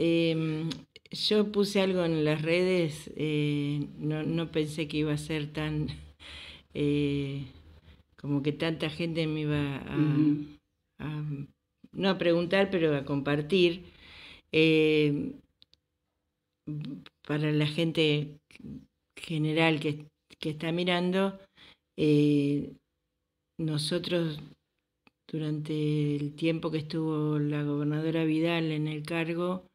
Em, yo puse algo en las redes, eh, no, pensé que iba a ser tan, eh, como que tanta gente me iba a, no a preguntar, pero a compartir. Eh, para la gente general que, que está mirando, nosotros durante el tiempo que estuvo la gobernadora Vidal en el cargo,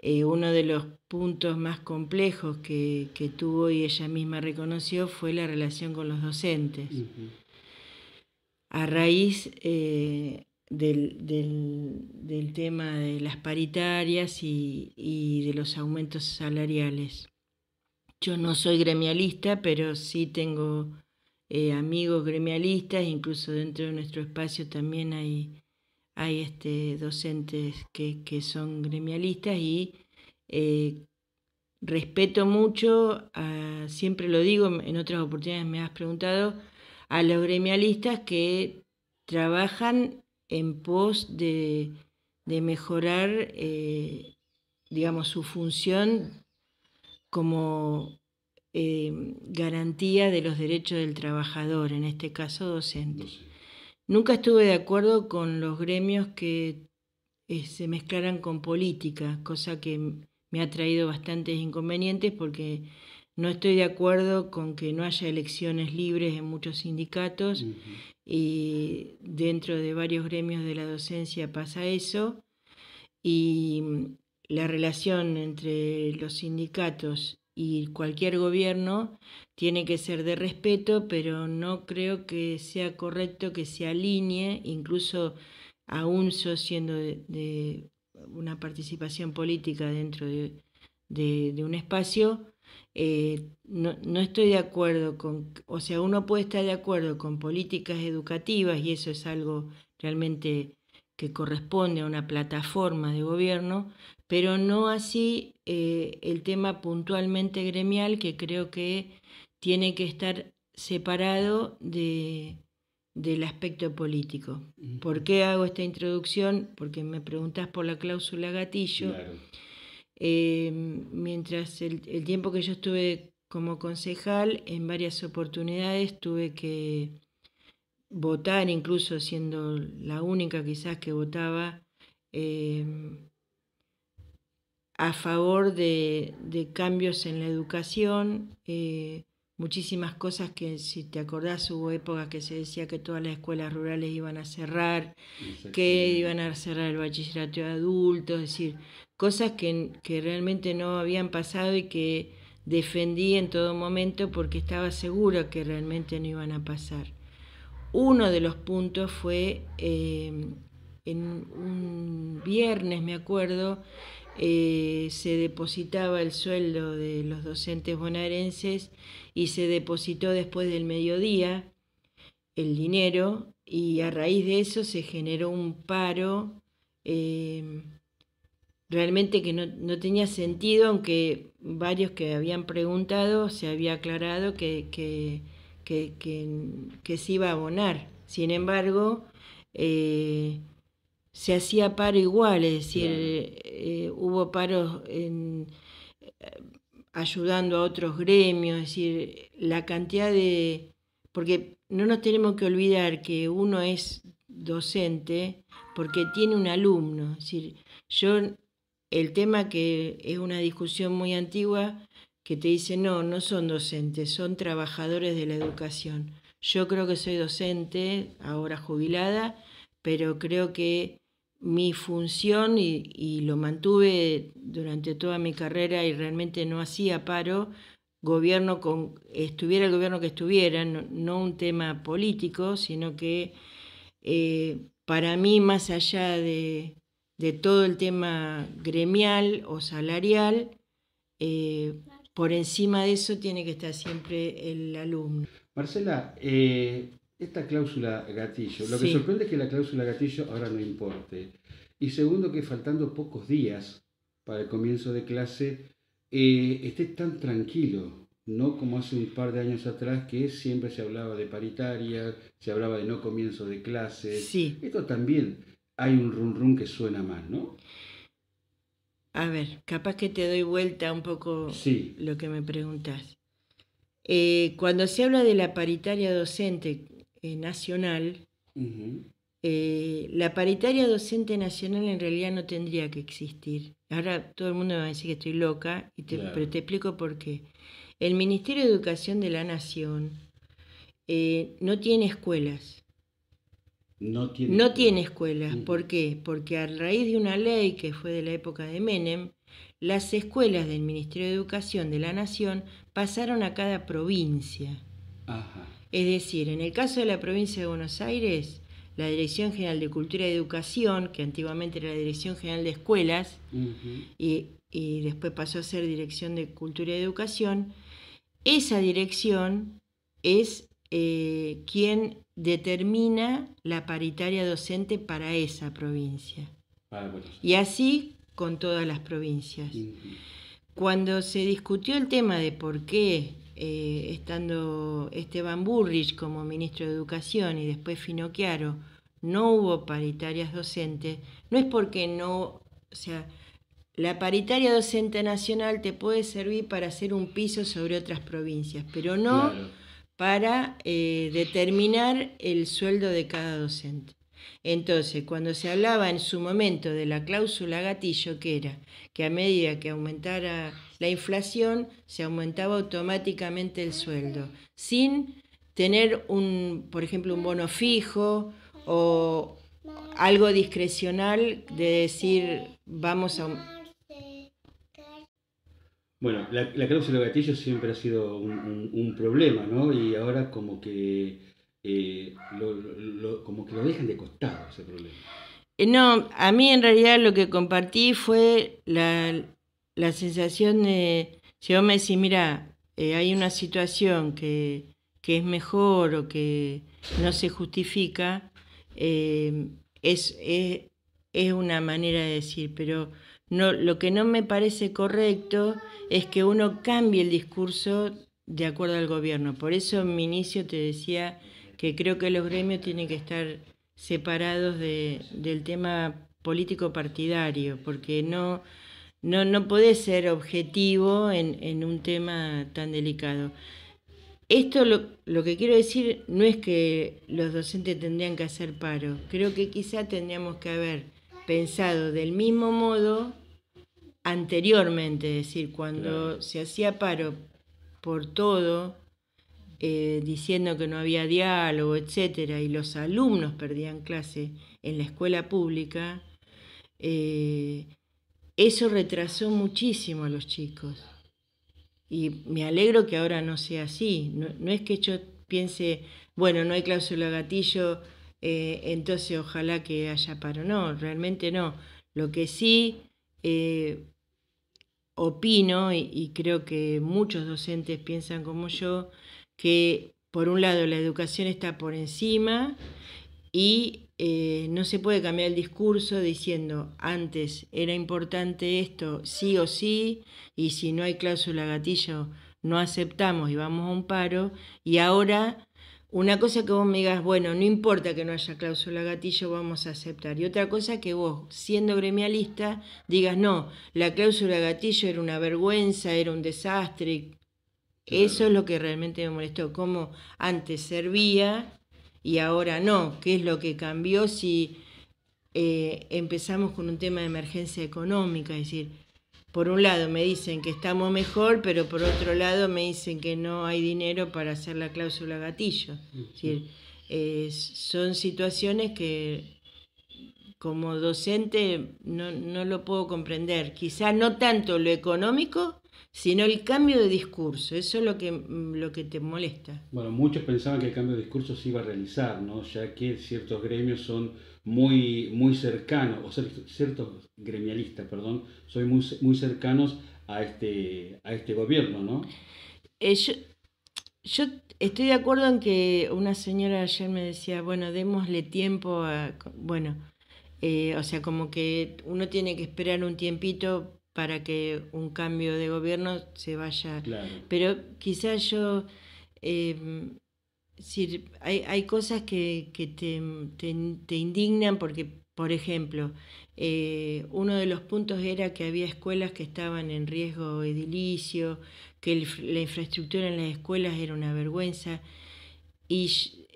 eh, uno de los puntos más complejos que, que, tuvo y ella misma reconoció fue la relación con los docentes. A raíz eh, del, del, tema de las paritarias y, y, de los aumentos salariales. Yo no soy gremialista, pero sí tengo eh, amigos gremialistas, incluso dentro de nuestro espacio también hay hay este, docentes que, son gremialistas y eh, respeto mucho, siempre lo digo, en otras oportunidades me has preguntado, a los gremialistas que trabajan en pos de, mejorar, eh, digamos, su función como eh, garantía de los derechos del trabajador, en este caso docentes. Nunca estuve de acuerdo con los gremios que eh, se mezclaran con política, cosa que me ha traído bastantes inconvenientes porque no estoy de acuerdo con que no haya elecciones libres en muchos sindicatos y dentro de varios gremios de la docencia pasa eso y mm, la relación entre los sindicatos y cualquier gobierno tiene que ser de respeto, pero no creo que sea correcto que se alinee, incluso aún yo siendo de, una participación política dentro de, un espacio, eh, no, no, estoy de acuerdo con, o sea, uno puede estar de acuerdo con políticas educativas y eso es algo realmente que corresponde a una plataforma de gobierno, pero no así eh, el tema puntualmente gremial, que creo que tiene que estar separado de, del aspecto político. ¿Por qué hago esta introducción? Porque me preguntas por la cláusula gatillo. Eh, mientras el, tiempo que yo estuve como concejal, en varias oportunidades tuve que votar, incluso siendo la única quizás que votaba em, a favor de, cambios en la educación, eh, muchísimas cosas que si te acordás hubo épocas que se decía que todas las escuelas rurales iban a cerrar, que iban a cerrar el bachillerato de adultos, es decir, cosas que, que realmente no habían pasado y que defendí en todo momento porque estaba segura que realmente no iban a pasar. Uno de los puntos fue eh, en un viernes, me acuerdo, eh, se depositaba el sueldo de los docentes bonaerenses y se depositó después del mediodía el dinero y a raíz de eso se generó un paro eh, realmente que no, tenía sentido, aunque varios que habían preguntado se había aclarado que que, se iba a abonar. Sin embargo, eh, se hacía paro igual, es decir, eh, eh, hubo paros ayudando a otros gremios, es decir, la cantidad de... Porque no nos tenemos que olvidar que uno es docente porque tiene un alumno. Es decir, yo, el tema que es una discusión muy antigua, que te dice, no, no son docentes, son trabajadores de la educación. Yo creo que soy docente, ahora jubilada, pero creo que mi función, y, lo mantuve durante toda mi carrera y realmente no hacía paro, gobierno con, estuviera el gobierno que estuviera, no, un tema político, sino que eh, para mí, más allá de, todo el tema gremial o salarial, eh, por encima de eso tiene que estar siempre el alumno. Marcela, eh, esta cláusula gatillo, lo que sorprende es que la cláusula gatillo ahora no importe. Y segundo, que faltando pocos días para el comienzo de clase, eh, esté tan tranquilo, no como hace un par de años atrás que siempre se hablaba de paritaria, se hablaba de no comienzo de clase. Esto también hay un rum rum que suena mal, ¿no? A ver, capaz que te doy vuelta un poco lo que me preguntas. Eh, cuando se habla de la paritaria docente eh, nacional, eh, la paritaria docente nacional en realidad no tendría que existir. Ahora todo el mundo me va a decir que estoy loca, y te, pero te explico por qué. El Ministerio de Educación de la Nación no tiene escuelas. No tiene, escuelas. Mm. ¿Por qué? Porque a raíz de una ley que fue de la época de Menem, las escuelas del Ministerio de Educación de la Nación pasaron a cada provincia. Es decir, en el caso de la provincia de Buenos Aires, la Dirección General de Cultura y Educación, que antiguamente era la Dirección General de Escuelas, y, y, después pasó a ser Dirección de Cultura y Educación, esa dirección es eh, quien determina la paritaria docente para esa provincia. Y así con todas las provincias. Cuando se discutió el tema de por qué, eh, estando Esteban Burrich como ministro de Educación y después Finocchiaro, no hubo paritarias docentes, no es porque no, o sea, la paritaria docente nacional te puede servir para hacer un piso sobre otras provincias, pero no para eh, determinar el sueldo de cada docente. Entonces, cuando se hablaba en su momento de la cláusula gatillo, que era que a medida que aumentara la inflación, se aumentaba automáticamente el sueldo, sin tener un, por ejemplo, un bono fijo o algo discrecional de decir vamos a bueno, la, la cláusula gatillo siempre ha sido un, problema, ¿no? Y ahora como que, eh, lo, como que lo dejan de costado ese problema. Eh, no, a mí en realidad lo que compartí fue la, sensación de, si vos me decís, mira, eh, hay una situación que, es mejor o que no se justifica, es, es una manera de decir, pero lo que no me parece correcto es que uno cambie el discurso de acuerdo al gobierno. Por eso en mi inicio te decía que creo que los gremios tienen que estar separados del tema político partidario, porque no, no, ser objetivo en, un tema tan delicado. Esto lo, lo, que quiero decir no es que los docentes tendrían que hacer paro, creo que quizá tendríamos que haber pensado del mismo modo anteriormente, es decir, cuando se hacía paro por todo, eh, diciendo que no había diálogo, etcétera, y los alumnos perdían clase en la escuela pública, eh, eso retrasó muchísimo a los chicos. Y me alegro que ahora no sea así. No, no es que yo piense, bueno, no hay cláusula gatillo, eh, entonces ojalá que haya paro. No, realmente no. Lo que sí eh, opino, y, creo que muchos docentes piensan como yo, que por un lado la educación está por encima y eh, no se puede cambiar el discurso diciendo antes era importante esto sí o sí y si no hay cláusula gatillo no aceptamos y vamos a un paro y ahora una cosa que vos me digas, bueno, no importa que no haya cláusula gatillo, vamos a aceptar. Y otra cosa que vos, siendo gremialista, digas, no, la cláusula gatillo era una vergüenza, era un desastre. Eso es lo que realmente me molestó, cómo antes servía y ahora no, qué es lo que cambió si eh, empezamos con un tema de emergencia económica, es decir, por un lado me dicen que estamos mejor, pero por otro lado me dicen que no hay dinero para hacer la cláusula gatillo. Eh, son situaciones que como docente no, lo puedo comprender. Quizá no tanto lo económico, sino el cambio de discurso. Eso es lo que, mm, lo que te molesta. Bueno, muchos pensaban que el cambio de discurso se iba a realizar, ¿no? ya que ciertos gremios son muy, muy cercanos, o ciertos gremialistas, perdón, soy muy, muy cercanos a este, a este gobierno, ¿no? Eh, yo, estoy de acuerdo en que una señora ayer me decía, bueno, démosle tiempo a... Bueno, eh, o sea, como que uno tiene que esperar un tiempito para que un cambio de gobierno se vaya. Claro. Pero quizás yo... Eh, hay, cosas que, que te, te, indignan porque, por ejemplo, eh, uno de los puntos era que había escuelas que estaban en riesgo edilicio, que la infraestructura en las escuelas era una vergüenza. Y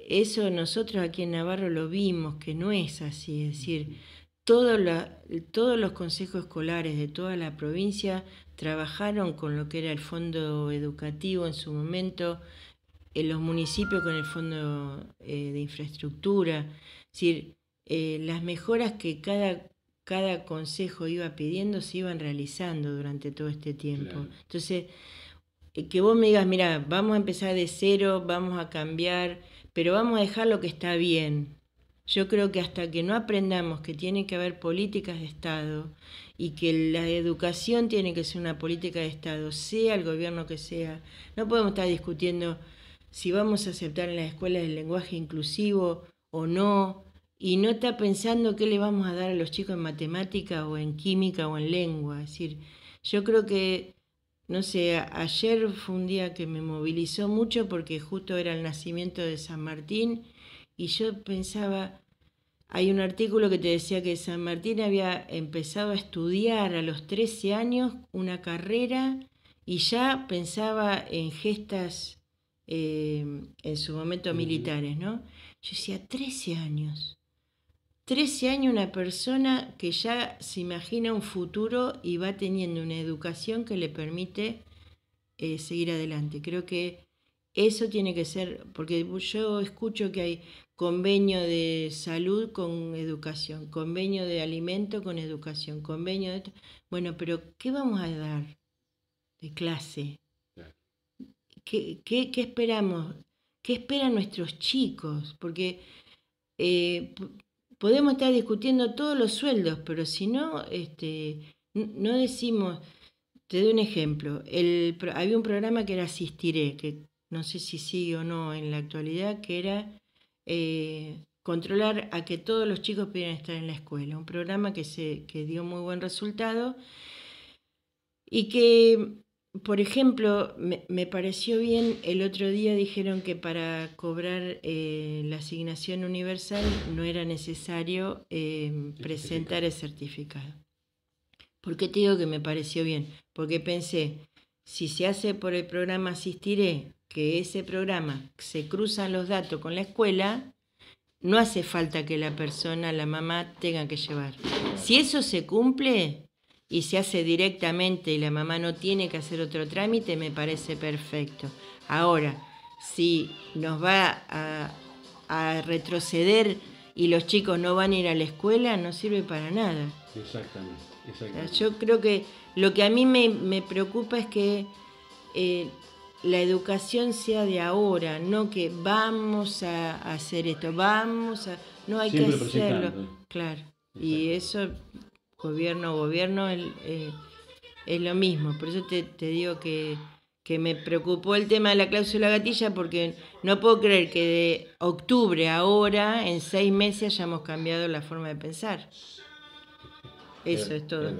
eso nosotros aquí en Navarro lo vimos, que no es así. Es decir, todos los consejos escolares de toda la provincia trabajaron con lo que era el fondo educativo en su momento, en los municipios con el Fondo eh, de Infraestructura, es decir, eh, las mejoras que cada, cada consejo iba pidiendo se iban realizando durante todo este tiempo. Entonces, eh, que vos me digas, mira, vamos a empezar de cero, vamos a cambiar, pero vamos a dejar lo que está bien. Yo creo que hasta que no aprendamos que tiene que haber políticas de Estado y que la educación tiene que ser una política de Estado, sea el gobierno que sea, no podemos estar discutiendo si vamos a aceptar en la escuela el lenguaje inclusivo o no, y no está pensando qué le vamos a dar a los chicos en matemática o en química o en lengua. Es decir, yo creo que, no sé, ayer fue un día que me movilizó mucho porque justo era el nacimiento de San Martín y yo pensaba, hay un artículo que te decía que San Martín había empezado a estudiar a los 13 años una carrera y ya pensaba en gestas Em, en su momento militares, ¿no? Yo decía, 13 años. 13 años una persona que ya se imagina un futuro y va teniendo una educación que le permite eh, seguir adelante. Creo que eso tiene que ser, porque yo escucho que hay convenio de salud con educación, convenio de alimento con educación, convenio de... Bueno, pero ¿qué vamos a dar de clase? ¿Qué, esperamos? ¿Qué esperan nuestros chicos? Porque eh, podemos estar discutiendo todos los sueldos, pero si no, este, no decimos, te doy un ejemplo, el, había un programa que era Asistiré, que no sé si sigue o no en la actualidad, que era eh, controlar a que todos los chicos pudieran estar en la escuela, un programa que, se, que dio muy buen resultado y que por ejemplo, me, pareció bien, el otro día dijeron que para cobrar eh, la asignación universal no era necesario eh, presentar el certificado. ¿Por qué te digo que me pareció bien? Porque pensé, si se hace por el programa Asistiré, que ese programa se cruzan los datos con la escuela, no hace falta que la persona, la mamá, tenga que llevar. Si eso se cumple, y se hace directamente y la mamá no tiene que hacer otro trámite, me parece perfecto. Ahora, si nos va a, retroceder y los chicos no van a ir a la escuela, no sirve para nada. Exactamente, exactamente. Yo creo que lo que a mí me, preocupa es que eh, la educación sea de ahora, no que vamos a hacer esto, vamos a... No hay que hacerlo. Claro. Y eso gobierno gobierno, el, eh, es lo mismo. Por eso te, te digo que, que, me preocupó el tema de la cláusula gatilla, porque no puedo creer que de octubre a ahora, en seis meses, hayamos cambiado la forma de pensar. Eso es todo.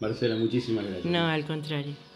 Marcela, muchísimas gracias. No, al contrario.